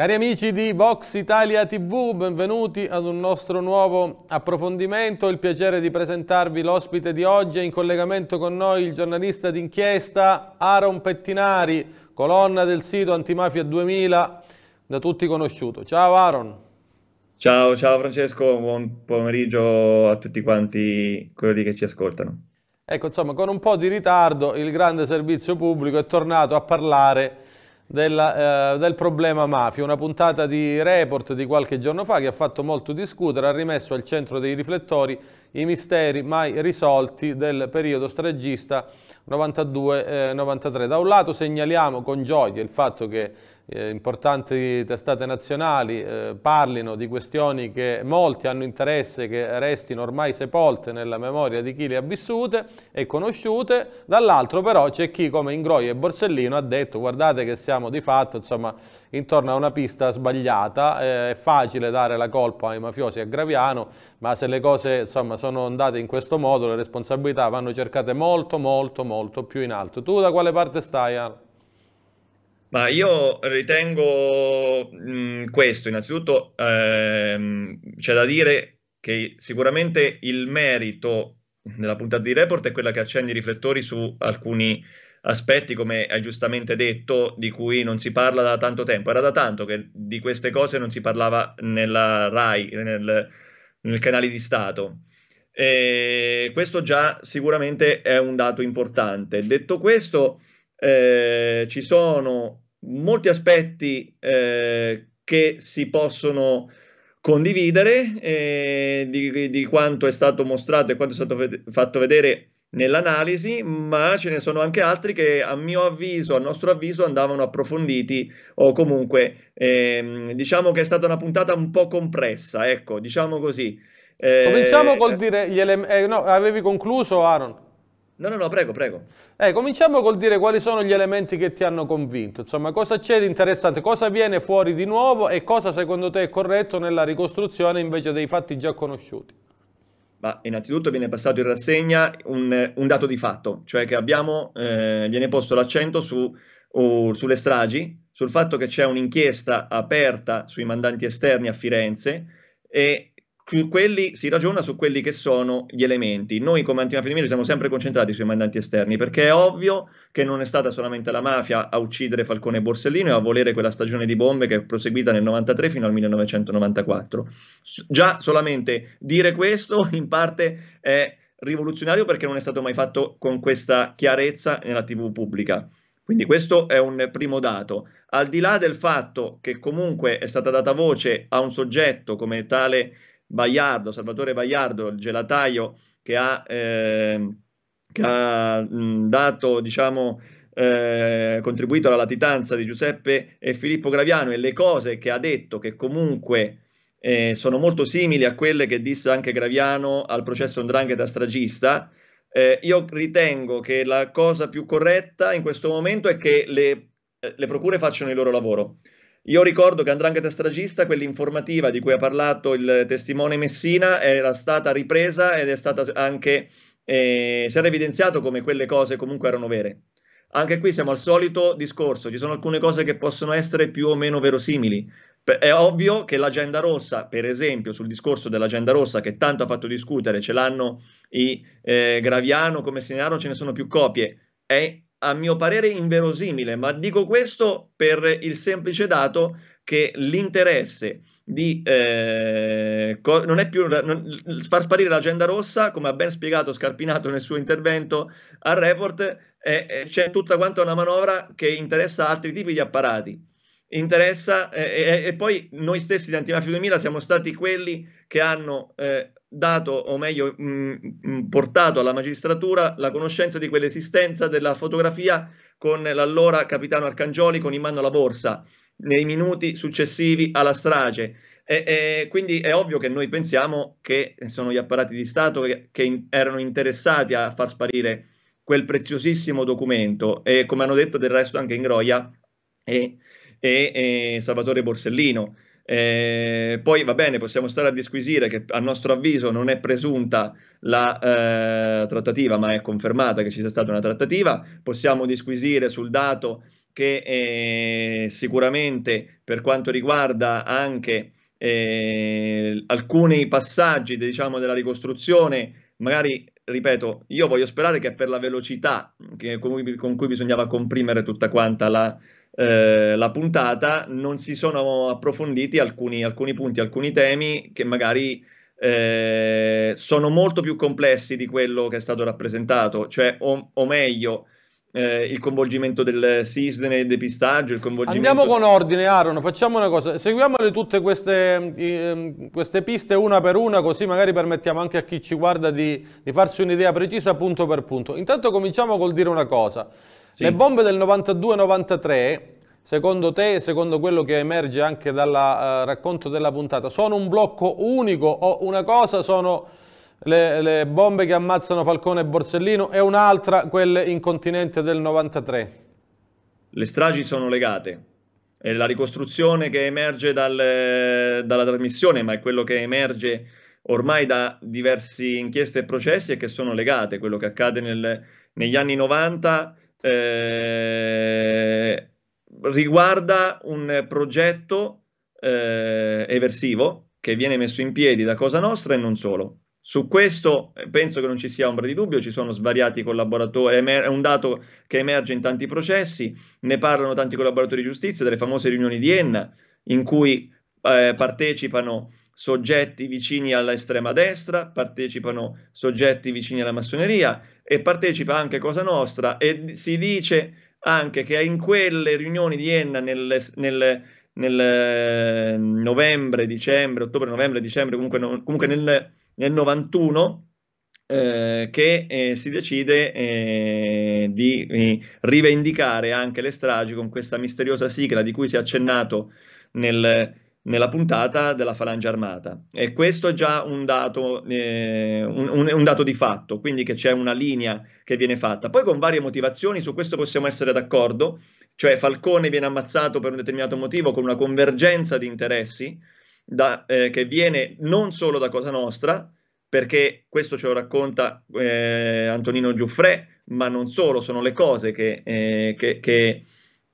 Cari amici di Vox Italia TV, benvenuti ad un nostro nuovo approfondimento. Il piacere di presentarvi l'ospite di oggi è in collegamento con noi il giornalista d'inchiesta Aaron Pettinari, colonna del sito Antimafia 2000, da tutti conosciuto. Ciao Aaron. Ciao, ciao Francesco, buon pomeriggio a tutti quanti quelli che ci ascoltano. Ecco, insomma, con un po' di ritardo il grande servizio pubblico è tornato a parlare della, eh, del problema mafia, una puntata di report di qualche giorno fa che ha fatto molto discutere, ha rimesso al centro dei riflettori i misteri mai risolti del periodo stragista 92-93. Eh, da un lato segnaliamo con gioia il fatto che eh, importanti testate nazionali eh, parlino di questioni che molti hanno interesse che restino ormai sepolte nella memoria di chi le ha vissute e conosciute, dall'altro però c'è chi come Ingroia e Borsellino ha detto guardate che siamo di fatto insomma, intorno a una pista sbagliata, eh, è facile dare la colpa ai mafiosi a Graviano, ma se le cose insomma, sono andate in questo modo le responsabilità vanno cercate molto molto molto più in alto. Tu da quale parte stai? Anna? Ma io ritengo mh, questo, innanzitutto ehm, c'è da dire che sicuramente il merito nella puntata di report è quella che accende i riflettori su alcuni aspetti, come hai giustamente detto, di cui non si parla da tanto tempo. Era da tanto che di queste cose non si parlava nella RAI, nel, nel canale di Stato. E questo già sicuramente è un dato importante. Detto questo, eh, ci sono molti aspetti eh, che si possono condividere eh, di, di, quanto è stato mostrato e quanto è stato ved- fatto vedere nell'analisi, ma ce ne sono anche altri che a mio avviso, a nostro avviso, andavano approfonditi o comunque ehm, diciamo che è stata una puntata un po' compressa, ecco, diciamo così. Eh, Cominciamo col eh, dire gli elementi... Eh, no, avevi concluso Aaron? No, no, no, prego, prego. Eh, cominciamo col dire quali sono gli elementi che ti hanno convinto. Insomma, cosa c'è di interessante? Cosa viene fuori di nuovo e cosa secondo te è corretto nella ricostruzione invece dei fatti già conosciuti? Ma innanzitutto viene passato in rassegna un, un dato di fatto, cioè che abbiamo, eh, viene posto l'accento su, uh, sulle stragi, sul fatto che c'è un'inchiesta aperta sui mandanti esterni a Firenze e quelli, si ragiona su quelli che sono gli elementi. Noi come antimafia di ci siamo sempre concentrati sui mandanti esterni perché è ovvio che non è stata solamente la mafia a uccidere Falcone e Borsellino e a volere quella stagione di bombe che è proseguita nel 93 fino al 1994. S- già solamente dire questo in parte è rivoluzionario perché non è stato mai fatto con questa chiarezza nella TV pubblica. Quindi questo è un primo dato. Al di là del fatto che comunque è stata data voce a un soggetto come tale Baiardo, Salvatore Baiardo, il gelataio che ha, eh, che ha dato, diciamo, eh, contribuito alla latitanza di Giuseppe e Filippo Graviano e le cose che ha detto che comunque eh, sono molto simili a quelle che disse anche Graviano al processo Ndrangheta stragista, eh, io ritengo che la cosa più corretta in questo momento è che le, eh, le procure facciano il loro lavoro. Io ricordo che Andrangheta Stragista, quell'informativa di cui ha parlato il testimone Messina, era stata ripresa ed è stata anche, eh, si era evidenziato come quelle cose comunque erano vere. Anche qui siamo al solito discorso, ci sono alcune cose che possono essere più o meno verosimili. È ovvio che l'agenda rossa, per esempio, sul discorso dell'agenda rossa che tanto ha fatto discutere, ce l'hanno i eh, Graviano come Segnaro, ce ne sono più copie, è a mio parere inverosimile, ma dico questo per il semplice dato che l'interesse di eh, non è più non, far sparire l'agenda rossa, come ha ben spiegato Scarpinato nel suo intervento al report, eh, c'è tutta quanta una manovra che interessa altri tipi di apparati. Interessa, eh, e poi noi stessi di Antimafia 2000 siamo stati quelli che hanno eh, dato, o meglio, mh, mm, mm, portato alla magistratura la conoscenza di quell'esistenza della fotografia con l'allora capitano Arcangioli con in mano la borsa nei minuti successivi alla strage. E, e, quindi è ovvio che noi pensiamo che sono gli apparati di Stato che, che in, erano interessati a far sparire quel preziosissimo documento e come hanno detto del resto anche Ingroia e, e, e Salvatore Borsellino. Eh, poi va bene, possiamo stare a disquisire che a nostro avviso non è presunta la eh, trattativa, ma è confermata che ci sia stata una trattativa. Possiamo disquisire sul dato che eh, sicuramente per quanto riguarda anche eh, alcuni passaggi diciamo, della ricostruzione, magari ripeto, io voglio sperare che per la velocità che, con, cui, bisognava comprimere tutta quanta la eh, la puntata, non si sono approfonditi alcuni, alcuni punti, alcuni temi che magari eh, sono molto più complessi di quello che è stato rappresentato, cioè, o, o meglio, eh, il coinvolgimento del SIS nel depistaggio, il coinvolgimento... Andiamo con ordine, Aaron, facciamo una cosa, seguiamole tutte queste, eh, queste piste una per una, così magari permettiamo anche a chi ci guarda di, di farsi un'idea precisa punto per punto. Intanto cominciamo col dire una cosa. Sì. Le bombe del 92-93, secondo te e secondo quello che emerge anche dal uh, eh, racconto della puntata, sono un blocco unico o una cosa sono le, le bombe che ammazzano Falcone e Borsellino e un'altra quelle in continente del 93? Le stragi sono legate, è la ricostruzione che emerge dal, eh, dalla trasmissione, ma è quello che emerge ormai da diverse inchieste e processi e che sono legate. Quello che accade nel, negli anni 90 eh, riguarda un progetto eh, eversivo che viene messo in piedi da Cosa Nostra e non solo. Su questo eh, penso che non ci sia ombra di dubbio, ci sono svariati collaboratori, è un dato che emerge in tanti processi, ne parlano tanti collaboratori di giustizia, delle famose riunioni di Enna, in cui eh, partecipano soggetti vicini all'estrema destra, partecipano soggetti vicini alla massoneria, e partecipa anche Cosa Nostra e si dice anche che in quelle riunioni di Enna nel, nel, nel eh, novembre, dicembre, ottobre, novembre, dicembre, comunque, no, comunque nel, nel 91 eh, che eh, si decide eh, di eh, rivendicare anche le stragi con questa misteriosa sigla di cui si è accennato nel, nella puntata della Falange Armata. E questo è già un dato, eh, un, un, un dato, di fatto, quindi che c'è una linea che viene fatta. Poi con varie motivazioni, su questo possiamo essere d'accordo, cioè Falcone viene ammazzato per un determinato motivo con una convergenza di interessi da, eh, che viene non solo da Cosa Nostra, perché questo ce lo racconta eh, Antonino Giuffrè, ma non solo, sono le cose che, eh, che, che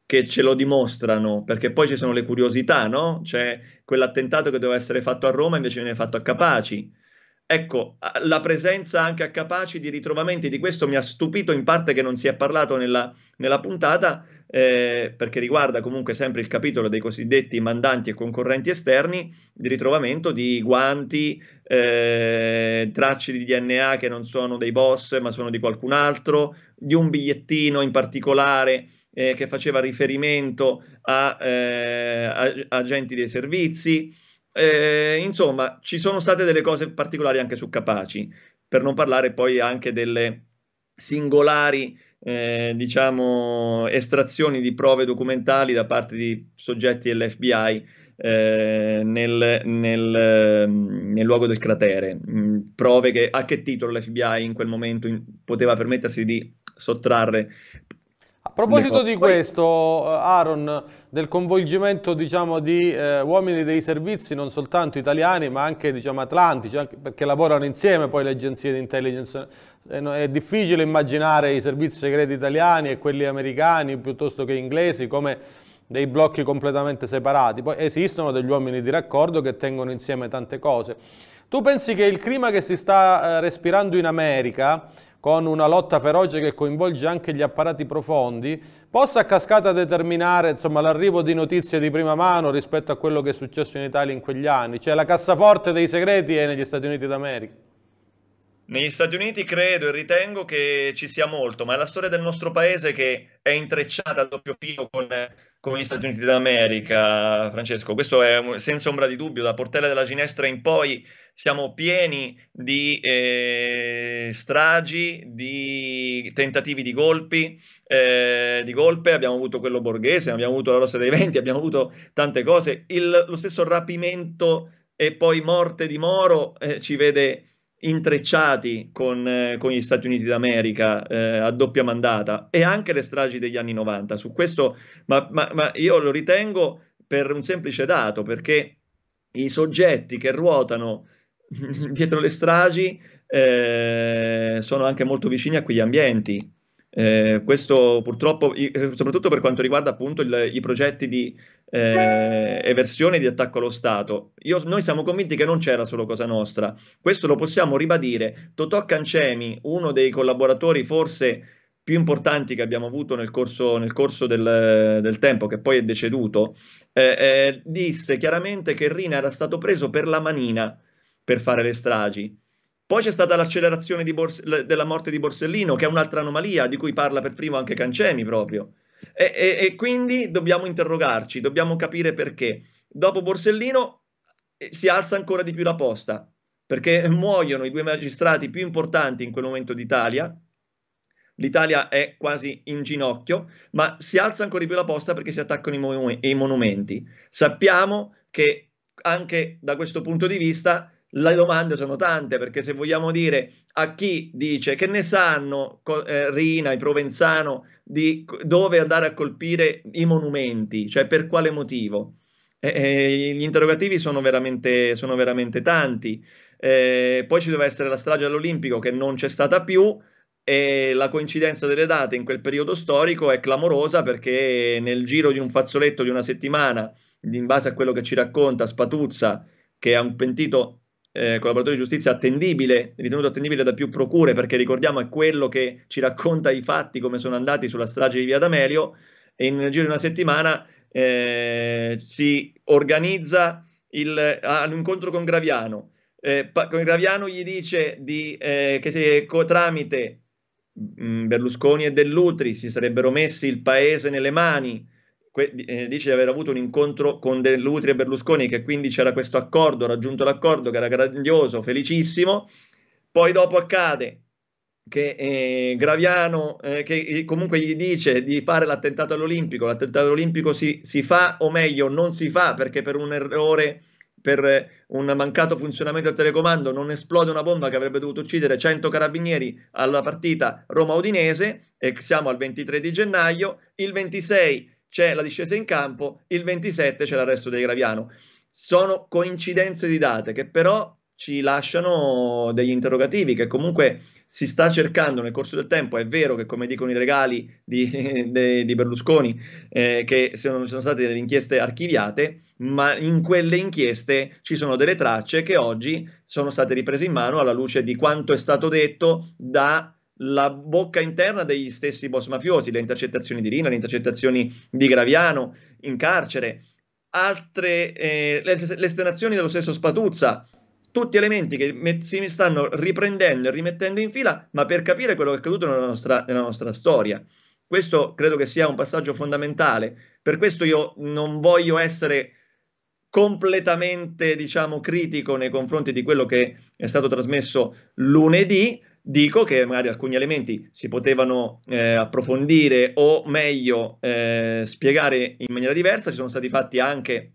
che ce lo dimostrano, perché poi ci sono le curiosità, no? C'è quell'attentato che doveva essere fatto a Roma invece viene fatto a Capaci. Ecco, la presenza anche a Capaci di ritrovamenti, di questo mi ha stupito in parte che non si è parlato nella, nella puntata, eh, perché riguarda comunque sempre il capitolo dei cosiddetti mandanti e concorrenti esterni, di ritrovamento di guanti, eh, tracce di DNA che non sono dei boss ma sono di qualcun altro, di un bigliettino in particolare eh, che faceva riferimento a, eh, agenti dei servizi. Eh, insomma, ci sono state delle cose particolari anche su Capaci, per non parlare poi anche delle singolari eh, diciamo, estrazioni di prove documentali da parte di soggetti dell'FBI eh, nel, nel, nel, luogo del cratere. Mm, prove che a che titolo l'FBI in quel momento in, poteva permettersi di sottrarre a proposito di questo, eh, Aaron, del coinvolgimento diciamo, di eh, uomini dei servizi, non soltanto italiani, ma anche diciamo, atlantici, anche perché lavorano insieme poi le agenzie di intelligence. Eh, è difficile immaginare i servizi segreti italiani e quelli americani piuttosto che inglesi come dei blocchi completamente separati. Poi esistono degli uomini di raccordo che tengono insieme tante cose. Tu pensi che il clima che si sta eh, respirando in America con una lotta feroce che coinvolge anche gli apparati profondi, possa a cascata determinare l'arrivo di notizie di prima mano rispetto a quello che è successo in Italia in quegli anni, cioè la cassaforte dei segreti è negli Stati Uniti d'America. Negli Stati Uniti credo e ritengo che ci sia molto, ma è la storia del nostro paese che è intrecciata a doppio filo con, con gli Stati Uniti d'America, Francesco. Questo è senza ombra di dubbio, da Portella della Ginestra in poi siamo pieni di eh, stragi, di tentativi di golpi, eh, di golpe, abbiamo avuto quello borghese, abbiamo avuto la rossa dei venti, abbiamo avuto tante cose. Il, lo stesso rapimento e poi morte di Moro eh, ci vede intrecciati con, eh, con, gli Stati Uniti d'America eh, a doppia mandata e anche le stragi degli anni 90. Su questo, ma, ma, ma io lo ritengo per un semplice dato, perché i soggetti che ruotano dietro le stragi eh, sono anche molto vicini a quegli ambienti eh, questo purtroppo, eh, soprattutto per quanto riguarda appunto il, i progetti di eh, eversione e di attacco allo Stato, Io, noi siamo convinti che non c'era solo Cosa Nostra. Questo lo possiamo ribadire. Totò Cancemi, uno dei collaboratori forse più importanti che abbiamo avuto nel corso, nel corso del, del, tempo, che poi è deceduto, eh, eh disse chiaramente che Rina era stato preso per la manina per fare le stragi poi c'è stata l'accelerazione Borse, della morte di Borsellino, che è un'altra anomalia di cui parla per primo anche Cancemi proprio. E, e, e quindi dobbiamo interrogarci, dobbiamo capire perché. Dopo Borsellino eh, si alza ancora di più la posta, perché muoiono i due magistrati più importanti in quel momento d'Italia. L'Italia è quasi in ginocchio, ma si alza ancora di più la posta perché si attaccano i, mon- i monumenti. Sappiamo che anche da questo punto di vista le domande sono tante perché se vogliamo dire a chi dice che ne sanno eh, Rina, e Provenzano, di dove andare a colpire i monumenti, cioè per quale motivo. Eh, eh, gli interrogativi sono veramente, sono veramente tanti. Eh, poi ci doveva essere la strage all'Olimpico che non c'è stata più e la coincidenza delle date in quel periodo storico è clamorosa perché nel giro di un fazzoletto di una settimana, in base a quello che ci racconta Spatuzza, che è un pentito eh, collaboratore di giustizia attendibile, ritenuto attendibile da più procure, perché ricordiamo è quello che ci racconta i fatti come sono andati sulla strage di Via D'Amelio, e in giro di una settimana eh, si organizza il, ah, l'incontro con Graviano. Eh, pa- Graviano gli dice di, eh, che se, co- tramite mh, mm, Berlusconi e Dell'Utri si sarebbero messi il paese nelle mani que- eh, dice di aver avuto un incontro con De e Berlusconi, che quindi c'era questo accordo, raggiunto l'accordo, che era grandioso, felicissimo. Poi dopo accade che eh, Graviano, eh, che eh, comunque gli dice di fare l'attentato all'Olimpico, l'attentato all'Olimpico si, si fa, o meglio non si fa, perché per un errore per eh, un mancato funzionamento del telecomando non esplode una bomba che avrebbe dovuto uccidere 100 carabinieri alla partita Roma-Udinese e siamo al 23 di gennaio, il 26 c'è la discesa in campo, il 27 c'è l'arresto dei Graviano. Sono coincidenze di date che però ci lasciano degli interrogativi che comunque si sta cercando nel corso del tempo. È vero che, come dicono i regali di, de, di Berlusconi, eh, che sono, sono state delle inchieste archiviate, ma in quelle inchieste ci sono delle tracce che oggi sono state riprese in mano alla luce di quanto è stato detto da la bocca interna degli stessi boss mafiosi, le intercettazioni di Rina, le intercettazioni di Graviano in carcere, altre, eh, le, estenazioni dello stesso Spatuzza, tutti elementi che met- si stanno riprendendo e rimettendo in fila, ma per capire quello che è accaduto nella nostra, nella nostra storia. Questo credo che sia un passaggio fondamentale, per questo io non voglio essere completamente, diciamo, critico nei confronti di quello che è stato trasmesso lunedì, Dico che magari alcuni elementi si potevano eh, approfondire o meglio eh, spiegare in maniera diversa, ci sono stati fatti anche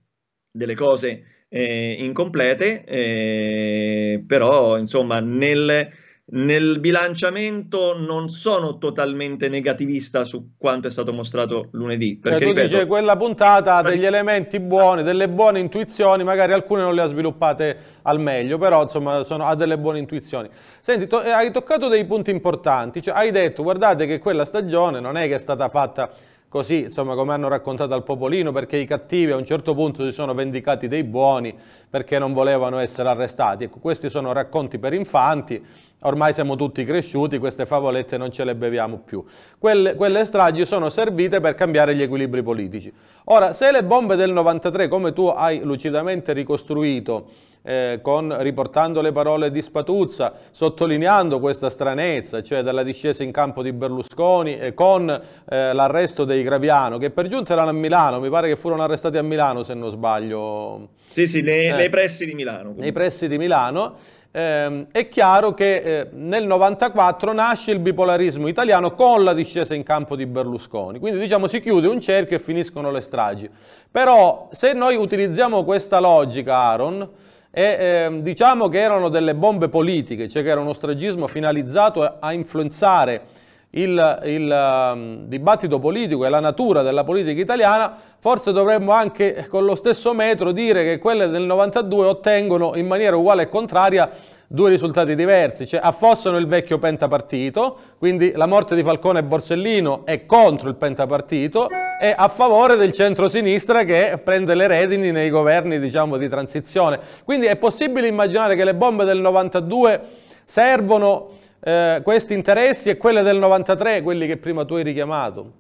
delle cose eh, incomplete, eh, però insomma nel nel bilanciamento non sono totalmente negativista su quanto è stato mostrato lunedì. Perché cioè, tu ripeto, dici quella puntata ha degli elementi buoni, delle buone intuizioni, magari alcune non le ha sviluppate al meglio, però insomma sono, ha delle buone intuizioni. Senti, to- eh, hai toccato dei punti importanti, cioè, hai detto guardate che quella stagione non è che è stata fatta così insomma come hanno raccontato al popolino perché i cattivi a un certo punto si sono vendicati dei buoni perché non volevano essere arrestati. Ecco, questi sono racconti per infanti, ormai siamo tutti cresciuti, queste favolette non ce le beviamo più. Quelle, quelle stragi sono servite per cambiare gli equilibri politici. Ora, se le bombe del 93, come tu hai lucidamente ricostruito, eh, con, riportando le parole di Spatuzza, sottolineando questa stranezza, cioè dalla discesa in campo di Berlusconi e con eh, l'arresto dei Graviano, che per giunta erano a Milano, mi pare che furono arrestati a Milano se non sbaglio. Sì, sì, nei, eh, nei pressi di Milano. Comunque. Nei pressi di Milano. Eh, è chiaro che eh, nel 94 nasce il bipolarismo italiano con la discesa in campo di Berlusconi, quindi diciamo si chiude un cerchio e finiscono le stragi. Però se noi utilizziamo questa logica, Aaron, e eh, diciamo che erano delle bombe politiche, cioè che era uno stragismo finalizzato a influenzare il, il um, dibattito politico e la natura della politica italiana, forse dovremmo anche eh, con lo stesso metro dire che quelle del 92 ottengono in maniera uguale e contraria due risultati diversi, cioè affossano il vecchio pentapartito, quindi la morte di Falcone e Borsellino è contro il pentapartito e a favore del centrosinistra che prende le redini nei governi diciamo, di transizione. Quindi è possibile immaginare che le bombe del 92 servono eh, questi interessi e quelle del 93, quelli che prima tu hai richiamato?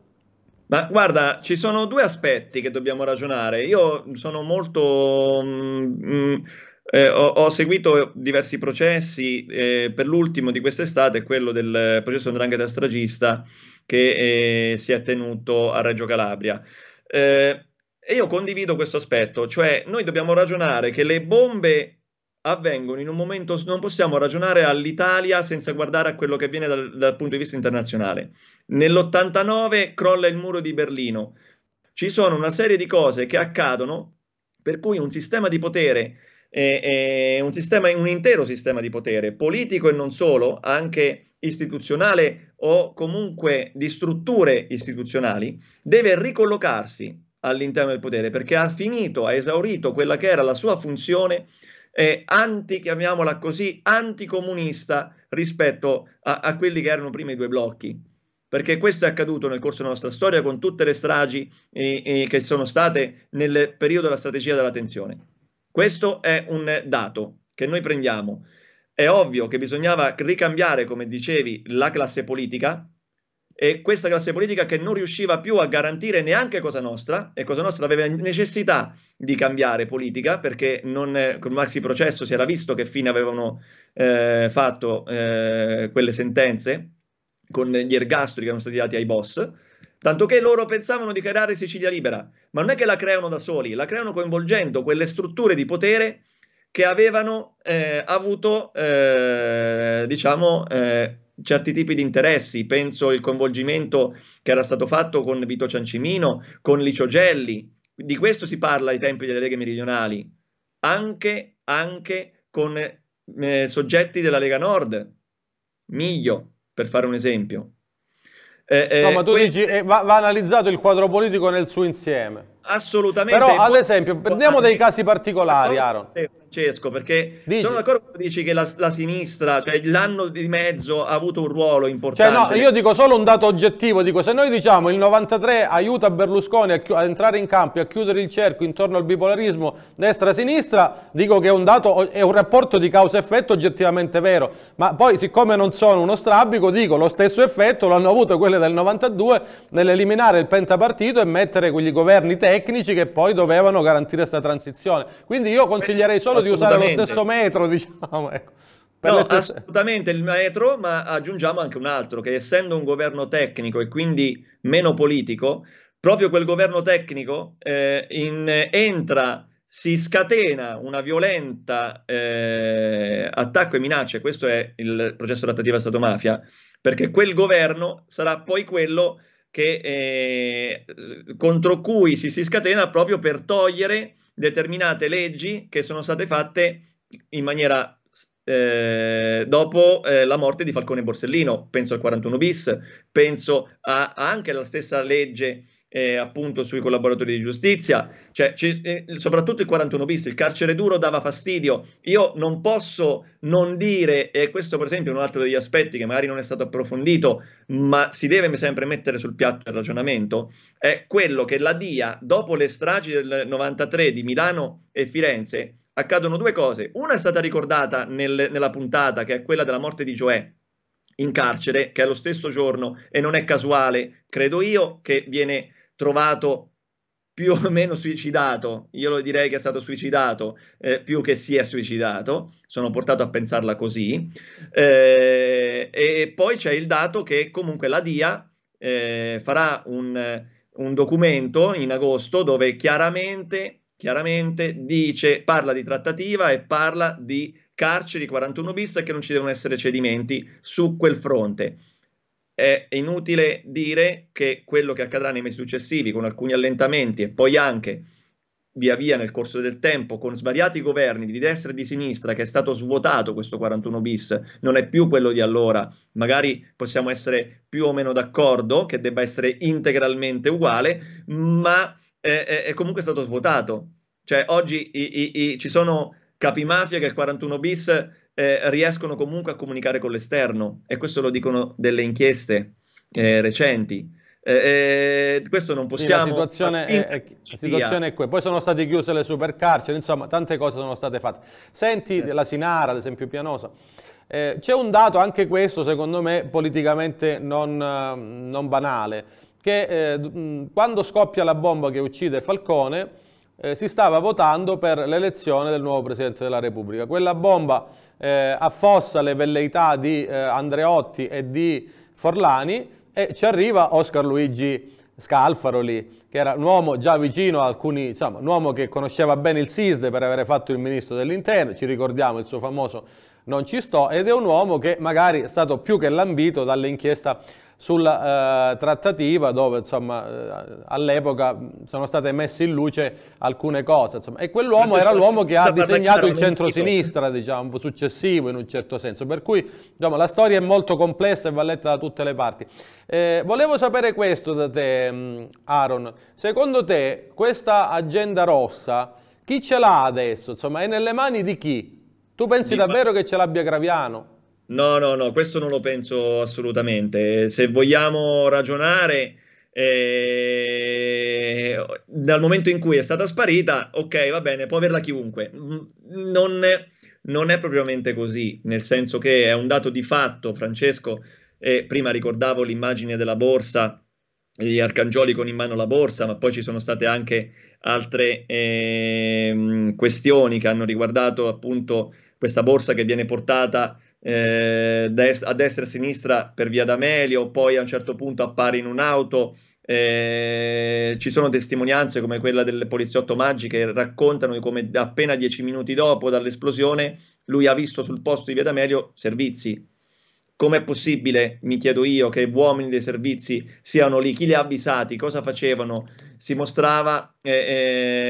Ma guarda, ci sono due aspetti che dobbiamo ragionare. Io sono molto... Mm, mm, eh, ho, ho, seguito diversi processi, eh, per l'ultimo di quest'estate è quello del processo Andrangheta stragista che eh, si è tenuto a Reggio Calabria. Eh, e io condivido questo aspetto, cioè noi dobbiamo ragionare che le bombe avvengono in un momento, non possiamo ragionare all'Italia senza guardare a quello che avviene dal, dal punto di vista internazionale. Nell'89 crolla il muro di Berlino, ci sono una serie di cose che accadono per cui un sistema di potere è, un, sistema, un intero sistema di potere, politico e non solo, anche istituzionale o comunque di strutture istituzionali, deve ricollocarsi all'interno del potere perché ha finito, ha esaurito quella che era la sua funzione eh, anti, chiamiamola così, anticomunista rispetto a, a quelli che erano prima i due blocchi perché questo è accaduto nel corso della nostra storia con tutte le stragi eh, eh, che sono state nel periodo della strategia della tensione. Questo è un dato che noi prendiamo. È ovvio che bisognava ricambiare, come dicevi, la classe politica e questa classe politica che non riusciva più a garantire neanche Cosa Nostra e Cosa Nostra aveva necessità di cambiare politica perché non, con il maxi processo si era visto che fine avevano eh, fatto eh, quelle sentenze con gli ergastoli che erano stati dati ai boss Tanto che loro pensavano di creare Sicilia Libera, ma non è che la creano da soli, la creano coinvolgendo quelle strutture di potere che avevano eh, avuto, eh, diciamo, eh, certi tipi di interessi. Penso al coinvolgimento che era stato fatto con Vito Ciancimino, con Licio Gelli. Di questo si parla ai tempi delle leghe meridionali, anche, anche con eh, soggetti della Lega Nord, Miglio, per fare un esempio. Eh, eh no, tu que... dici, eh, va, va analizzato il quadro politico nel suo insieme. Assolutamente. Però ad esempio, prendiamo dei casi particolari, Aaron. Eh, Francesco, perché dici. sono d'accordo quando dici che la, la sinistra, cioè l'anno di mezzo, ha avuto un ruolo importante. Cioè, no, io dico solo un dato oggettivo, dico se noi diciamo il 93 aiuta Berlusconi a, a entrare in campo e a chiudere il cerchio intorno al bipolarismo destra-sinistra, dico che è un, dato, è un rapporto di causa-effetto oggettivamente vero, ma poi siccome non sono uno strabico, dico lo stesso effetto l'hanno avuto quelle del 92 nell'eliminare il pentapartito e mettere quegli governi tecnici tecnici che poi dovevano garantire questa transizione. Quindi io consiglierei solo di usare lo stesso metro, diciamo. Ecco. No, stesse... assolutamente il metro, ma aggiungiamo anche un altro, che essendo un governo tecnico e quindi meno politico, proprio quel governo tecnico eh, in, entra, si scatena una violenta eh, attacco e minacce, questo è il processo di trattativa Stato-mafia, perché quel governo sarà poi quello che, eh, contro cui si si scatena proprio per togliere determinate leggi che sono state fatte in maniera eh, dopo eh, la morte di Falcone Borsellino, penso al 41 bis, penso a, anche alla stessa legge eh, appunto sui collaboratori di giustizia, cioè, c- eh, soprattutto il 41 bis, il carcere duro dava fastidio. Io non posso non dire, e questo per esempio è un altro degli aspetti che magari non è stato approfondito, ma si deve sempre mettere sul piatto il ragionamento, è quello che la DIA, dopo le stragi del 93 di Milano e Firenze, accadono due cose. Una è stata ricordata nel, nella puntata, che è quella della morte di Gioè, in carcere, che è lo stesso giorno e non è casuale, credo io, che viene trovato più o meno suicidato, io lo direi che è stato suicidato eh, più che si è suicidato, sono portato a pensarla così. Eh, e poi c'è il dato che comunque la DIA eh, farà un, un, documento in agosto dove chiaramente, chiaramente dice, parla di trattativa e parla di carceri 41 bis e che non ci devono essere cedimenti su quel fronte è inutile dire che quello che accadrà nei mesi successivi, con alcuni allentamenti e poi anche via via nel corso del tempo, con svariati governi di destra e di sinistra, che è stato svuotato questo 41 bis, non è più quello di allora, magari possiamo essere più o meno d'accordo che debba essere integralmente uguale, ma è, è comunque stato svuotato. Cioè oggi i, i, i, ci sono capi mafia che il 41 bis eh, riescono comunque a comunicare con l'esterno e questo lo dicono delle inchieste eh, recenti. Eh, eh questo non possiamo. Sì, la situazione, è, è, la situazione è quella. Poi sono state chiuse le supercarceri, insomma, tante cose sono state fatte. Senti eh. la Sinara, ad esempio, Pianosa. Eh, c'è un dato, anche questo secondo me politicamente non, non banale, che eh, quando scoppia la bomba che uccide Falcone, eh, si stava votando per l'elezione del nuovo Presidente della Repubblica. Quella bomba eh, affossa le velleità di eh, Andreotti e di Forlani e ci arriva Oscar Luigi Scalfaroli, che era un uomo già vicino a alcuni, insomma, un uomo che conosceva bene il SISDE per aver fatto il ministro dell'interno, ci ricordiamo il suo famoso non ci sto, ed è un uomo che magari è stato più che lambito dall'inchiesta sulla eh, trattativa dove eh, all'epoca sono state messe in luce alcune cose. Insomma. E quell'uomo era l'uomo che ha disegnato il centro-sinistra diciamo, successivo in un certo senso, per cui diciamo, la storia è molto complessa e va letta da tutte le parti. Eh, volevo sapere questo da te, mm, Aaron. Secondo te questa agenda rossa, chi ce l'ha adesso? Insomma, è nelle mani di chi? Tu pensi davvero che ce l'abbia Graviano? No, no, no, questo non lo penso assolutamente. Se vogliamo ragionare, eh, dal momento in cui è stata sparita, ok, va bene, può averla chiunque. Mm, non, non è propriamente così, nel senso che è un dato di fatto, Francesco, eh, prima ricordavo l'immagine della borsa gli Arcangioli con in mano la borsa, ma poi ci sono state anche altre eh, questioni che hanno riguardato appunto questa borsa che viene portata eh, a destra e a sinistra per via d'Amelio, poi a un certo punto appare in un'auto. Eh, ci sono testimonianze come quella del poliziotto Maggi che raccontano come appena dieci minuti dopo dall'esplosione lui ha visto sul posto di via D'Amelio servizi. Com'è possibile, mi chiedo io, che uomini dei servizi siano lì? Chi li ha avvisati? Cosa facevano? Si mostrava eh,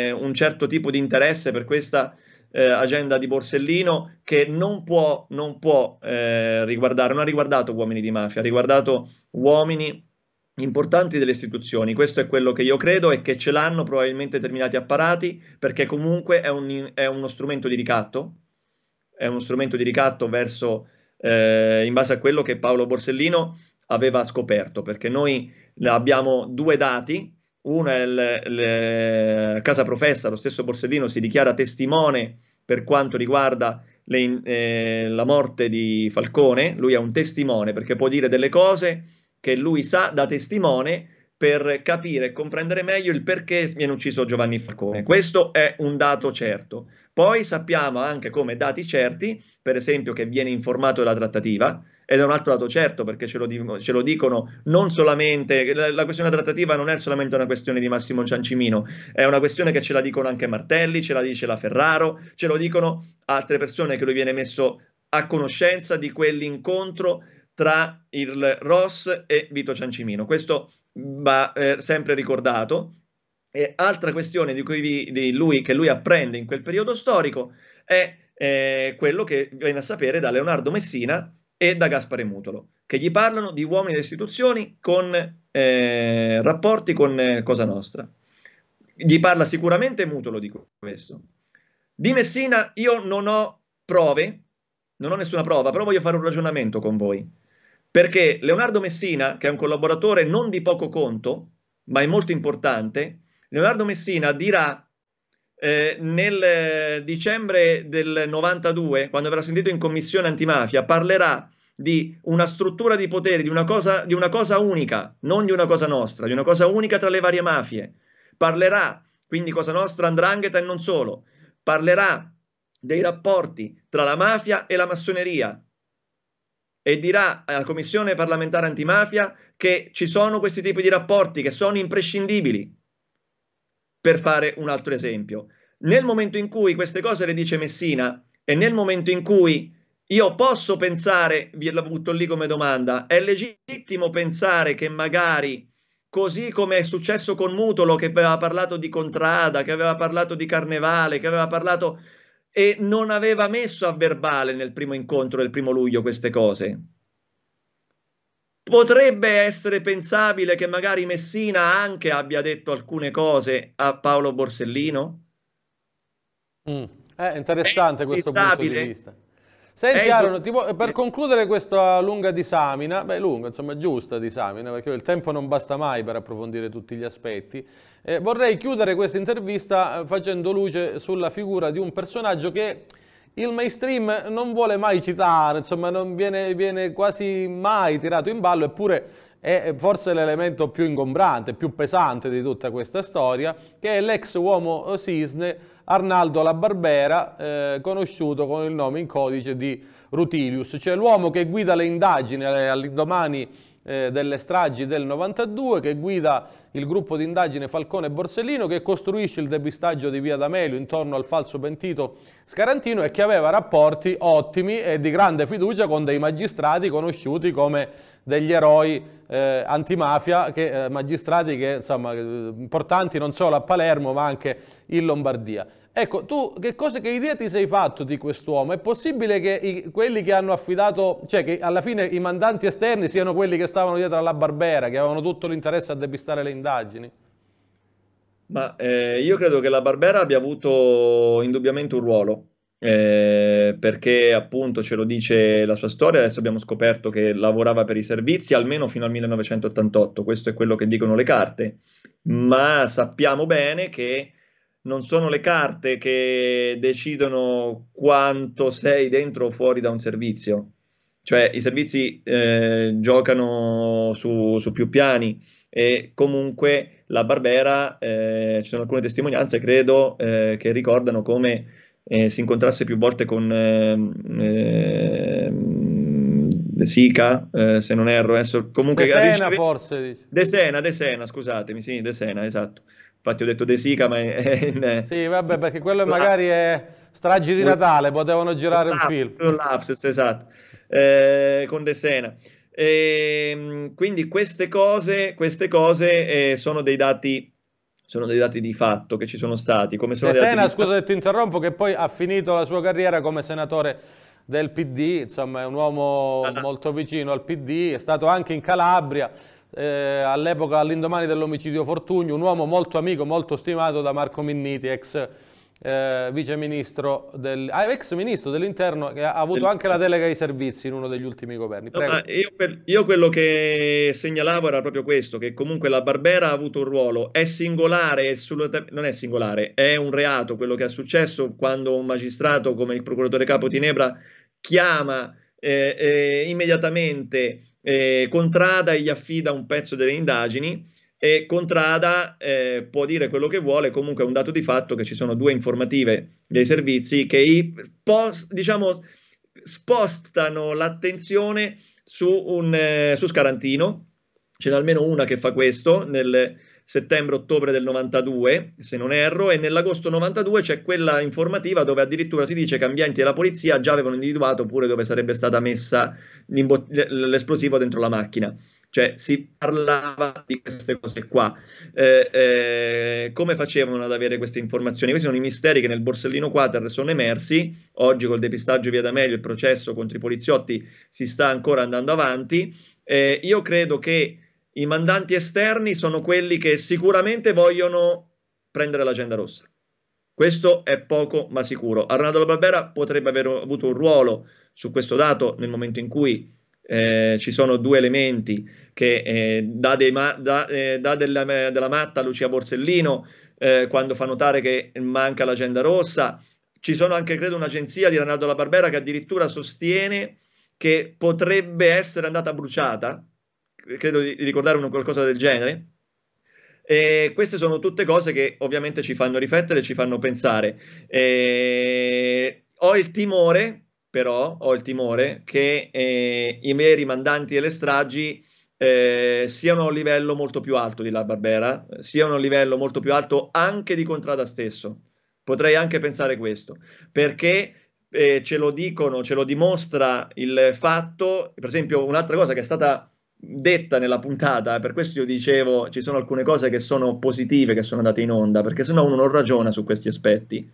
eh, un certo tipo di interesse per questa eh, agenda di Borsellino che non può, non può eh, riguardare, non ha riguardato uomini di mafia, ha riguardato uomini importanti delle istituzioni. Questo è quello che io credo e che ce l'hanno probabilmente determinati apparati perché comunque è, un, è uno strumento di ricatto, è uno strumento di ricatto verso, eh, in base a quello che Paolo Borsellino aveva scoperto, perché noi abbiamo due dati una è il, il eh, Casa Professa, lo stesso Borsellino si dichiara testimone per quanto riguarda le, eh, la morte di Falcone, lui è un testimone perché può dire delle cose che lui sa da testimone per capire e comprendere meglio il perché viene ucciso Giovanni Falcone. Questo è un dato certo. Poi sappiamo anche come dati certi, per esempio che viene informato della trattativa, e da un altro lato certo, perché ce lo, ce lo dicono non solamente, la, la, questione trattativa non è solamente una questione di Massimo Ciancimino, è una questione che ce la dicono anche Martelli, ce la dice la Ferraro, ce lo dicono altre persone che lui viene messo a conoscenza di quell'incontro tra il Ross e Vito Ciancimino. Questo va eh, sempre ricordato. E altra questione di cui vi, di lui, che lui apprende in quel periodo storico è eh, quello che viene a sapere da Leonardo Messina e da Gaspare Mutolo, che gli parlano di uomini e istituzioni con eh, rapporti con eh, Cosa Nostra. Gli parla sicuramente Mutolo di questo. Di Messina io non ho prove, non ho nessuna prova, però voglio fare un ragionamento con voi. Perché Leonardo Messina, che è un collaboratore non di poco conto, ma è molto importante, Leonardo Messina dirà eh, nel dicembre del 92, quando avrà sentito in commissione antimafia, parlerà di una struttura di potere, di una, cosa, di una cosa unica, non di una cosa nostra, di una cosa unica tra le varie mafie. Parlerà quindi Cosa Nostra, Andrangheta e non solo. Parlerà dei rapporti tra la mafia e la massoneria, e dirà alla Commissione parlamentare antimafia che ci sono questi tipi di rapporti che sono imprescindibili per fare un altro esempio. Nel momento in cui queste cose le dice Messina e nel momento in cui io posso pensare, vi la butto lì come domanda, è legittimo pensare che magari, così come è successo con Mutolo, che aveva parlato di Contrada, che aveva parlato di Carnevale, che aveva parlato e non aveva messo a verbale nel primo incontro del primo luglio queste cose, Potrebbe essere pensabile che magari Messina anche abbia detto alcune cose a Paolo Borsellino? Mm. È interessante È questo punto di vista. Senti Aaron, ti, per concludere questa lunga disamina, beh lunga, insomma giusta disamina, perché il tempo non basta mai per approfondire tutti gli aspetti, eh, vorrei chiudere questa intervista eh, facendo luce sulla figura di un personaggio che il mainstream non vuole mai citare, insomma non viene, viene quasi mai tirato in ballo, eppure è forse l'elemento più ingombrante, più pesante di tutta questa storia, che è l'ex uomo cisne Arnaldo la Barbera, eh, conosciuto con il nome in codice di Rutilius, cioè l'uomo che guida le indagini eh, all'indomani eh, delle stragi del 92 che guida il gruppo di indagine Falcone Borsellino che costruisce il depistaggio di Via D'Amelio intorno al falso pentito Scarantino e che aveva rapporti ottimi e di grande fiducia con dei magistrati conosciuti come degli eroi eh, antimafia, che, eh, magistrati che, insomma, eh, importanti non solo a Palermo ma anche in Lombardia. Ecco, tu che, cosa, che idea ti sei fatto di quest'uomo? È possibile che i, quelli che hanno affidato, cioè che alla fine i mandanti esterni siano quelli che stavano dietro alla Barbera, che avevano tutto l'interesse a depistare le indagini? Ma eh, io credo che la Barbera abbia avuto indubbiamente un ruolo, eh, perché appunto ce lo dice la sua storia, adesso abbiamo scoperto che lavorava per i servizi almeno fino al 1988, questo è quello che dicono le carte, ma sappiamo bene che non sono le carte che decidono quanto sei dentro o fuori da un servizio. Cioè i servizi eh, giocano su, su, più piani e comunque la Barbera, eh, ci sono alcune testimonianze, credo, eh, che ricordano come eh, si incontrasse più volte con ehm, ehm, Sica, eh, se non erro. Adesso, eh, comunque, De Sena, riesce... forse. De Sena, De Sena, scusatemi, sì, De Sena, esatto Infatti ho detto De Sica, ma è... è in, eh, sì, vabbè, perché quello magari è stragi di Natale, potevano girare un, lapsus, film. Un lapsus, esatto, eh, con De Sena. E, ehm, quindi queste cose, queste cose eh, sono dei dati sono dei dati di fatto che ci sono stati. Come sono De Sena, scusa fatto? se ti interrompo, che poi ha finito la sua carriera come senatore del PD, insomma è un uomo ah, molto vicino al PD, è stato anche in Calabria, eh, all'epoca all'indomani dell'omicidio Fortunio, un uomo molto amico, molto stimato da Marco Minniti, ex eh, vice ministro, del, ah, ex ministro dell'interno che ha avuto anche la delega ai servizi in uno degli ultimi governi. No, io, io, quello che segnalavo era proprio questo, che comunque la Barbera ha avuto un ruolo, è singolare, non è singolare, è un reato quello che è successo quando un magistrato come il procuratore capo Tinebra chiama eh, eh, immediatamente eh, Contrada gli affida un pezzo delle indagini e Contrada eh, può dire quello che vuole, comunque è un dato di fatto che ci sono due informative dei servizi che post, diciamo, spostano l'attenzione su, un, eh, su Scarantino, ce n'è almeno una che fa questo nel, settembre-ottobre del 92, se non erro, e nell'agosto 92 c'è quella informativa dove addirittura si dice che ambienti e la polizia già avevano individuato pure dove sarebbe stata messa l'esplosivo dentro la macchina. Cioè si parlava di queste cose qua. Eh, eh, come facevano ad avere queste informazioni? Questi sono i misteri che nel Borsellino Quater sono emersi. Oggi col depistaggio via da meglio il processo contro i poliziotti si sta ancora andando avanti. Eh, io credo che i mandanti esterni sono quelli che sicuramente vogliono prendere l'agenda rossa. Questo è poco ma sicuro. Arnaldo La Barbera potrebbe aver avuto un ruolo su questo dato nel momento in cui eh, ci sono due elementi che eh, dà, ma- dà, eh, dà della, della, matta a Lucia Borsellino eh, quando fa notare che manca l'agenda rossa. Ci sono anche, credo, un'agenzia di Arnaldo La Barbera che addirittura sostiene che potrebbe essere andata bruciata credo di ricordare uno, qualcosa del genere. E queste sono tutte cose che ovviamente ci fanno riflettere, ci fanno pensare. E ho il timore, però, ho il timore che eh, i veri mandanti delle stragi eh, siano a un livello molto più alto di La Barbera, siano a un livello molto più alto anche di Contrada stesso. Potrei anche pensare questo, perché eh, ce lo dicono, ce lo dimostra il fatto, per esempio un'altra cosa che è stata detta nella puntata, per questo io dicevo ci sono alcune cose che sono positive che sono andate in onda, perché sennò uno non ragiona su questi aspetti.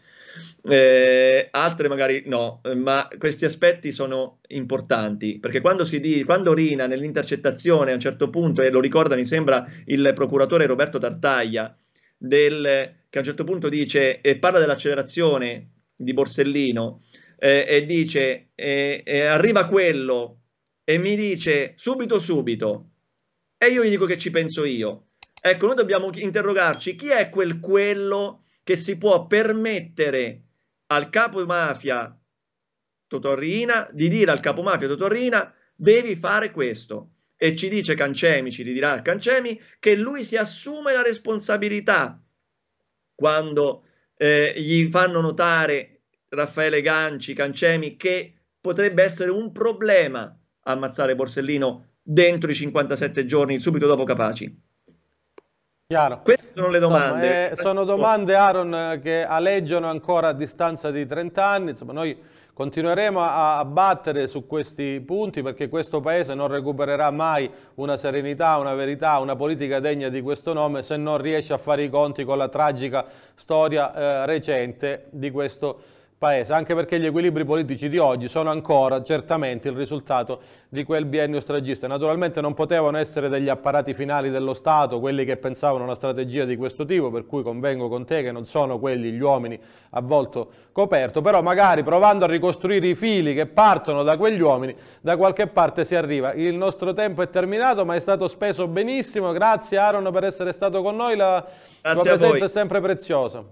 Eh, altre magari no, ma questi aspetti sono importanti perché quando, si dice quando Rina nell'intercettazione a un certo punto, e lo ricorda mi sembra il procuratore Roberto Tartaglia, del, che a un certo punto dice e parla dell'accelerazione di Borsellino eh, e dice eh, arriva quello e mi dice subito subito e io gli dico che ci penso io. Ecco, noi dobbiamo interrogarci chi è quel quello che si può permettere al capo mafia Totorrina di dire al capo mafia Totorrina devi fare questo e ci dice Cancemi, ci dirà Cancemi che lui si assume la responsabilità quando eh, gli fanno notare Raffaele Ganci, Cancemi che potrebbe essere un problema ammazzare Borsellino dentro i 57 giorni, subito dopo Capaci? Chiaro. Queste sono le domande. Insomma, eh, sono domande, Aaron, che aleggiano ancora a distanza di 30 anni. Insomma, noi continueremo a, a battere su questi punti perché questo Paese non recupererà mai una serenità, una verità, una politica degna di questo nome se non riesce a fare i conti con la tragica storia eh, recente di questo Paese Paese, anche perché gli equilibri politici di oggi sono ancora certamente il risultato di quel biennio stragista. Naturalmente non potevano essere degli apparati finali dello Stato quelli che pensavano una strategia di questo tipo, per cui convengo con te che non sono quelli gli uomini a volto coperto, però magari provando a ricostruire i fili che partono da quegli uomini, da qualche parte si arriva. Il nostro tempo è terminato, ma è stato speso benissimo. Grazie Aaron per essere stato con noi, la grazie tua presenza è sempre preziosa.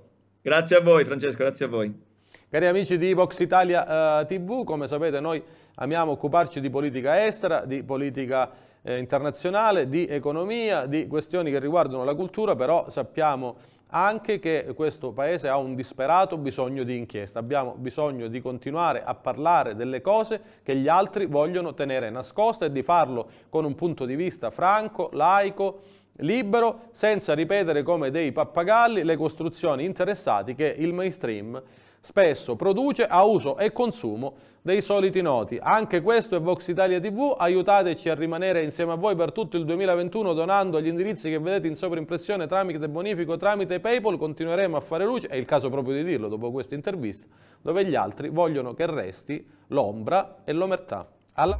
Grazie a voi Francesco, grazie a voi. Cari amici di Vox Italia eh, TV, come sapete noi amiamo occuparci di politica estera, di politica eh, internazionale, di economia, di questioni che riguardano la cultura, però sappiamo anche che questo Paese ha un disperato bisogno di inchiesta. Abbiamo bisogno di continuare a parlare delle cose che gli altri vogliono tenere nascoste e di farlo con un punto di vista franco, laico, libero, senza ripetere come dei pappagalli le costruzioni interessate che il mainstream spesso produce a uso e consumo dei soliti noti. Anche questo è Vox Italia TV, aiutateci a rimanere insieme a voi per tutto il 2021 donando agli indirizzi che vedete in sovrimpressione tramite bonifico, tramite Paypal, continueremo a fare luce, è il caso proprio di dirlo dopo questa intervista, dove gli altri vogliono che resti l'ombra e l'omertà. Alla...